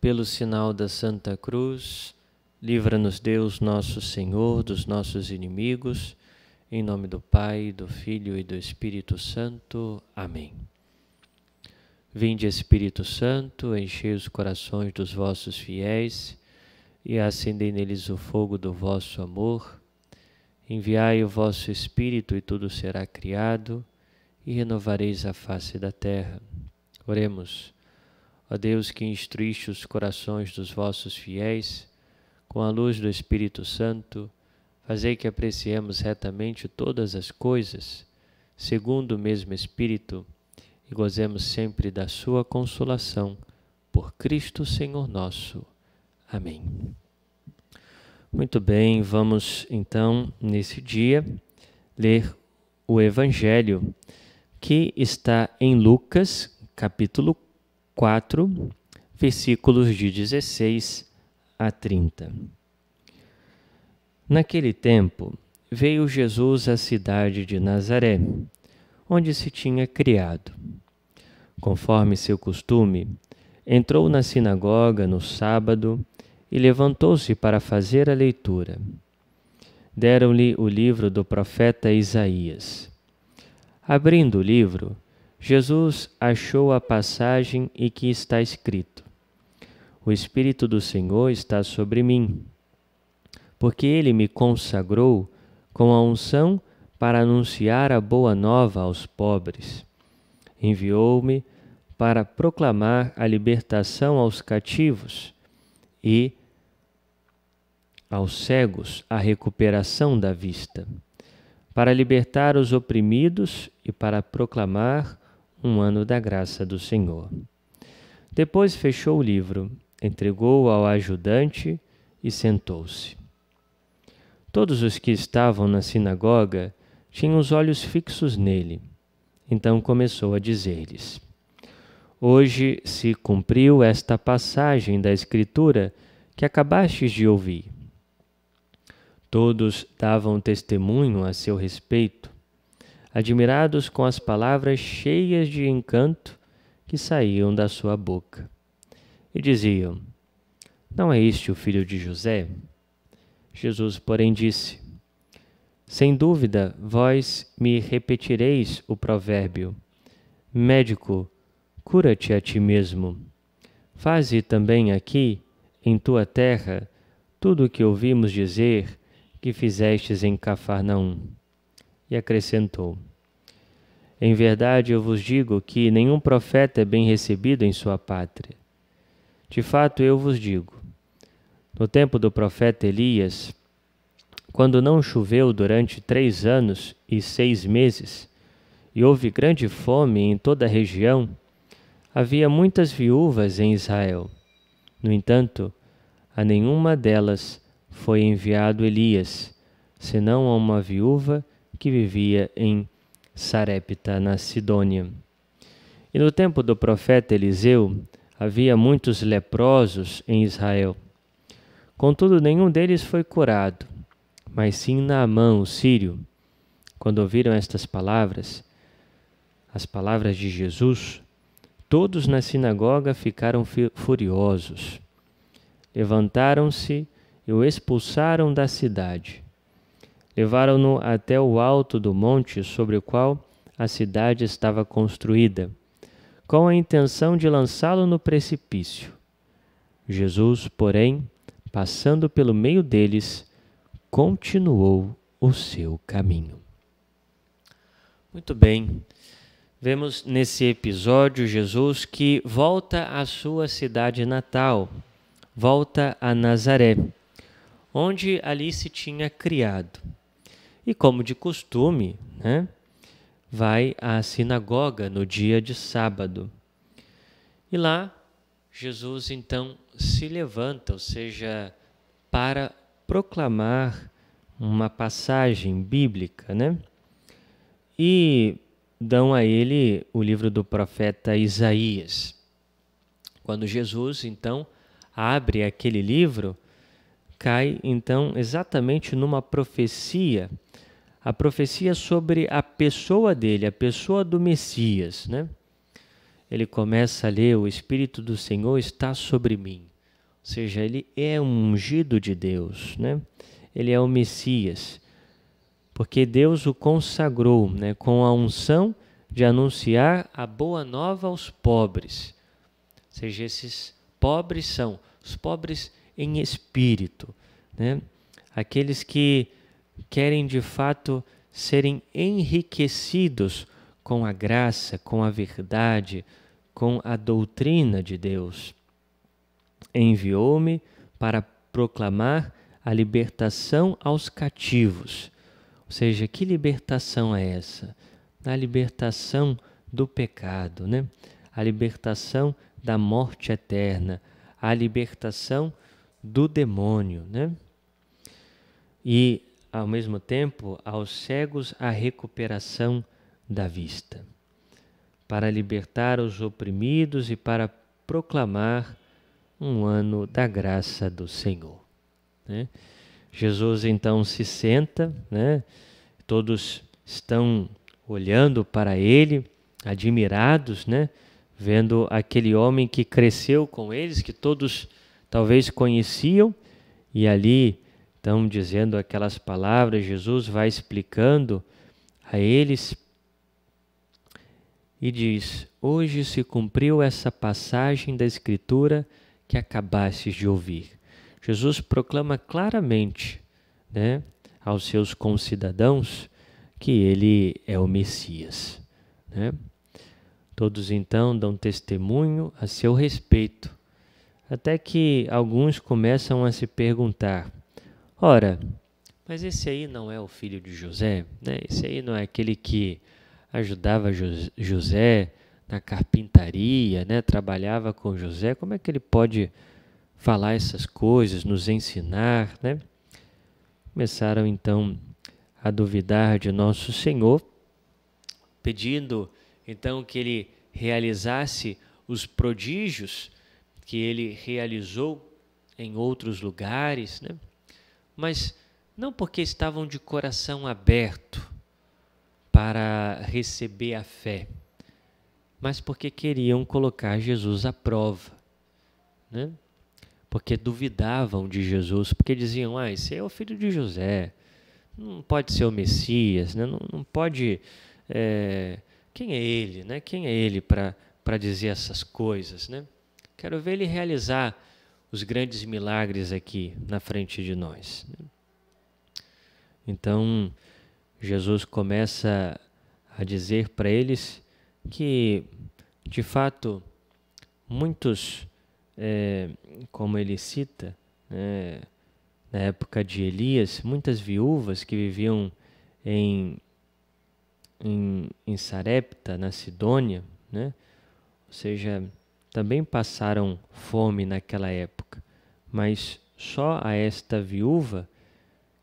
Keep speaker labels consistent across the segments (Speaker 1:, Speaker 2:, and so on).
Speaker 1: pelo sinal da Santa Cruz, livra-nos Deus, nosso Senhor, dos nossos inimigos, em nome do Pai, do Filho e do Espírito Santo. Amém. Vinde, Espírito Santo, enchei os corações dos vossos fiéis e acendei neles o fogo do vosso amor. Enviai o vosso Espírito e tudo será criado e renovareis a face da terra. Oremos. Ó Deus que instruíste os corações dos vossos fiéis, com a luz do Espírito Santo, fazei que apreciemos retamente todas as coisas, segundo o mesmo Espírito, e gozemos sempre da sua consolação. Por Cristo Senhor nosso. Amém. Muito bem, vamos então, nesse dia, ler o Evangelho que está em Lucas, capítulo 4, versículos de 16 a 30. Naquele tempo, veio Jesus à cidade de Nazaré, onde se tinha criado. Conforme seu costume, entrou na sinagoga no sábado e levantou-se para fazer a leitura. Deram-lhe o livro do profeta Isaías. Abrindo o livro, Jesus achou a passagem e que está escrito: O Espírito do Senhor está sobre mim, porque ele me consagrou com a unção para anunciar a boa nova aos pobres. Enviou-me para proclamar a libertação aos cativos e aos cegos a recuperação da vista, para libertar os oprimidos e para proclamar um ano da graça do Senhor. Depois fechou o livro, entregou-o ao ajudante e sentou-se. Todos os que estavam na sinagoga tinham os olhos fixos nele. Então começou a dizer-lhes: Hoje se cumpriu esta passagem da Escritura que acabastes de ouvir. Todos davam testemunho a seu respeito admirados com as palavras cheias de encanto que saíam da sua boca. E diziam: Não é este o filho de José? Jesus, porém, disse: Sem dúvida, vós me repetireis o provérbio: Médico, cura-te a ti mesmo. Faze também aqui, em tua terra, tudo o que ouvimos dizer que fizestes em Cafarnaum e acrescentou: Em verdade eu vos digo que nenhum profeta é bem recebido em sua pátria. De fato eu vos digo: no tempo do profeta Elias, quando não choveu durante três anos e seis meses, e houve grande fome em toda a região, havia muitas viúvas em Israel. No entanto, a nenhuma delas foi enviado Elias, senão a uma viúva que vivia em Sarepta, na Sidônia. E no tempo do profeta Eliseu havia muitos leprosos em Israel. Contudo, nenhum deles foi curado, mas sim Naamã, o sírio. Quando ouviram estas palavras, as palavras de Jesus, todos na sinagoga ficaram furiosos. Levantaram-se e o expulsaram da cidade. Levaram-no até o alto do monte sobre o qual a cidade estava construída, com a intenção de lançá-lo no precipício. Jesus, porém, passando pelo meio deles, continuou o seu caminho. Muito bem. Vemos nesse episódio Jesus que volta à sua cidade natal, volta a Nazaré, onde ali se tinha criado. E como de costume, né, vai à sinagoga no dia de sábado. E lá Jesus então se levanta, ou seja, para proclamar uma passagem bíblica, né? E dão a ele o livro do profeta Isaías. Quando Jesus então abre aquele livro, cai então exatamente numa profecia, a profecia sobre a pessoa dele, a pessoa do Messias, né? Ele começa a ler: O Espírito do Senhor está sobre mim. Ou seja, ele é um ungido de Deus, né? ele é o Messias, porque Deus o consagrou né? com a unção de anunciar a boa nova aos pobres. Ou seja, esses pobres são os pobres em espírito. Né? Aqueles que querem de fato serem enriquecidos com a graça, com a verdade, com a doutrina de Deus. Enviou-me para proclamar a libertação aos cativos. Ou seja, que libertação é essa? A libertação do pecado, né? a libertação da morte eterna, a libertação do demônio, né? E ao mesmo tempo aos cegos a recuperação da vista, para libertar os oprimidos e para proclamar um ano da graça do Senhor. Né? Jesus então se senta, né? todos estão olhando para ele, admirados, né? vendo aquele homem que cresceu com eles, que todos talvez conheciam e ali estão dizendo aquelas palavras, Jesus vai explicando a eles e diz: Hoje se cumpriu essa passagem da Escritura que acabastes de ouvir. Jesus proclama claramente né, aos seus concidadãos que ele é o Messias. Né? Todos então dão testemunho a seu respeito até que alguns começam a se perguntar: ora, mas esse aí não é o filho de José? Né? Esse aí não é aquele que ajudava José na carpintaria, né? trabalhava com José? Como é que ele pode falar essas coisas, nos ensinar? Né? Começaram então a duvidar de Nosso Senhor, pedindo então que ele realizasse os prodígios que ele realizou em outros lugares, né? mas não porque estavam de coração aberto para receber a fé, mas porque queriam colocar Jesus à prova, né? porque duvidavam de Jesus, porque diziam: Ah, esse é o filho de José, não pode ser o Messias, né? não, não pode. É, quem é ele, né? Quem é ele para dizer essas coisas, né? Quero ver ele realizar os grandes milagres aqui na frente de nós. Então, Jesus começa a dizer para eles que, de fato, muitos, é, como ele cita, né, na época de Elias, muitas viúvas que viviam em, em, em Sarepta, na Sidônia, né? ou seja, também passaram fome naquela época, mas só a esta viúva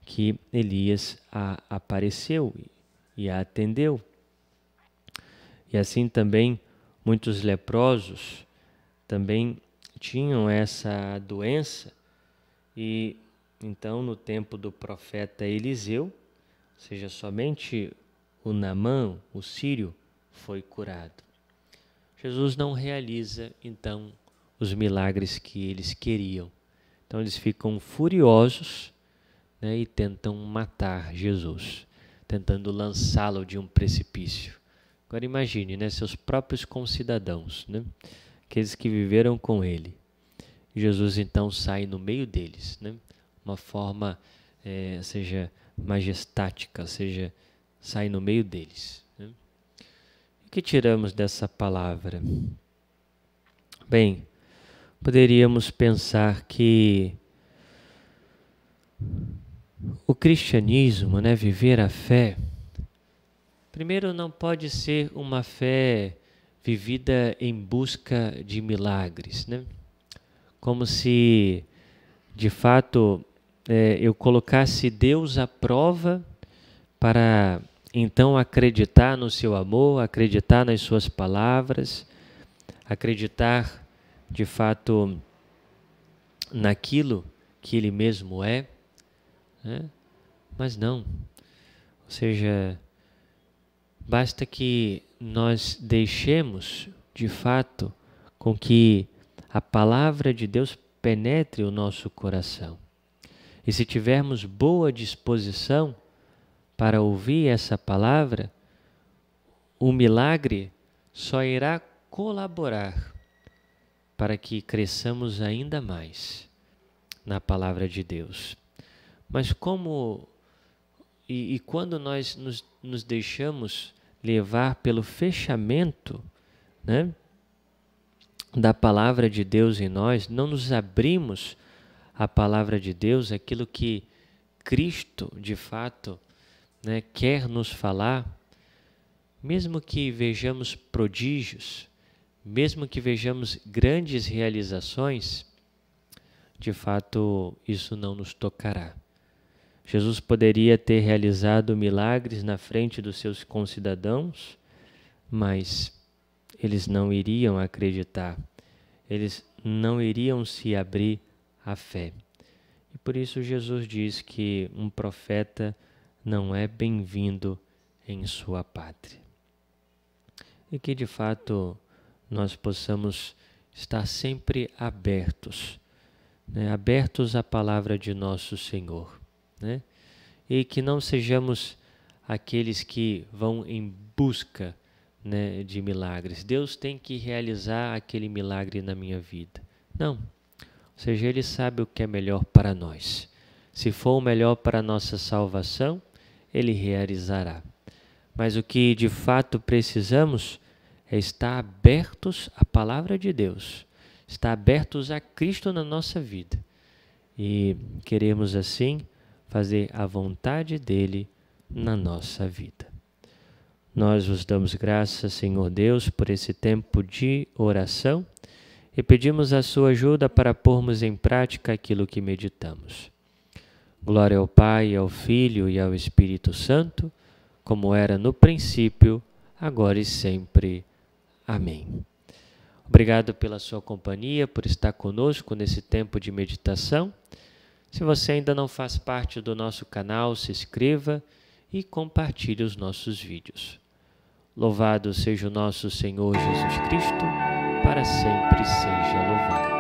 Speaker 1: que Elias a apareceu e a atendeu. E assim também muitos leprosos também tinham essa doença e então no tempo do profeta Eliseu, ou seja, somente o Namã, o sírio, foi curado. Jesus não realiza então os milagres que eles queriam. Então eles ficam furiosos né, e tentam matar Jesus, tentando lançá-lo de um precipício. Agora imagine, né, seus próprios concidadãos, né, aqueles que viveram com ele. Jesus então sai no meio deles, né, uma forma, é, seja majestática, seja, sai no meio deles. O que tiramos dessa palavra? Bem, poderíamos pensar que o cristianismo, né, viver a fé, primeiro não pode ser uma fé vivida em busca de milagres, né? Como se de fato é, eu colocasse Deus à prova para então acreditar no seu amor, acreditar nas suas palavras, acreditar de fato naquilo que ele mesmo é, né? mas não. Ou seja, basta que nós deixemos de fato com que a palavra de Deus penetre o nosso coração. E se tivermos boa disposição, para ouvir essa palavra, o milagre só irá colaborar para que cresçamos ainda mais na palavra de Deus. Mas como e, e quando nós nos, nos deixamos levar pelo fechamento, né, da palavra de Deus em nós, não nos abrimos à palavra de Deus, aquilo que Cristo de fato né, quer nos falar, mesmo que vejamos prodígios, mesmo que vejamos grandes realizações, de fato isso não nos tocará. Jesus poderia ter realizado milagres na frente dos seus concidadãos, mas eles não iriam acreditar, eles não iriam se abrir à fé. E por isso Jesus diz que um profeta não é bem-vindo em sua pátria. E que de fato nós possamos estar sempre abertos, né? abertos à palavra de nosso Senhor. Né? E que não sejamos aqueles que vão em busca né, de milagres. Deus tem que realizar aquele milagre na minha vida. Não. Ou seja, Ele sabe o que é melhor para nós. Se for o melhor para a nossa salvação, ele realizará. Mas o que de fato precisamos é estar abertos à palavra de Deus, estar abertos a Cristo na nossa vida e queremos assim fazer a vontade dele na nossa vida. Nós vos damos graças, Senhor Deus, por esse tempo de oração e pedimos a sua ajuda para pormos em prática aquilo que meditamos. Glória ao Pai, ao Filho e ao Espírito Santo, como era no princípio, agora e sempre. Amém. Obrigado pela sua companhia, por estar conosco nesse tempo de meditação. Se você ainda não faz parte do nosso canal, se inscreva e compartilhe os nossos vídeos. Louvado seja o nosso Senhor Jesus Cristo, para sempre seja louvado.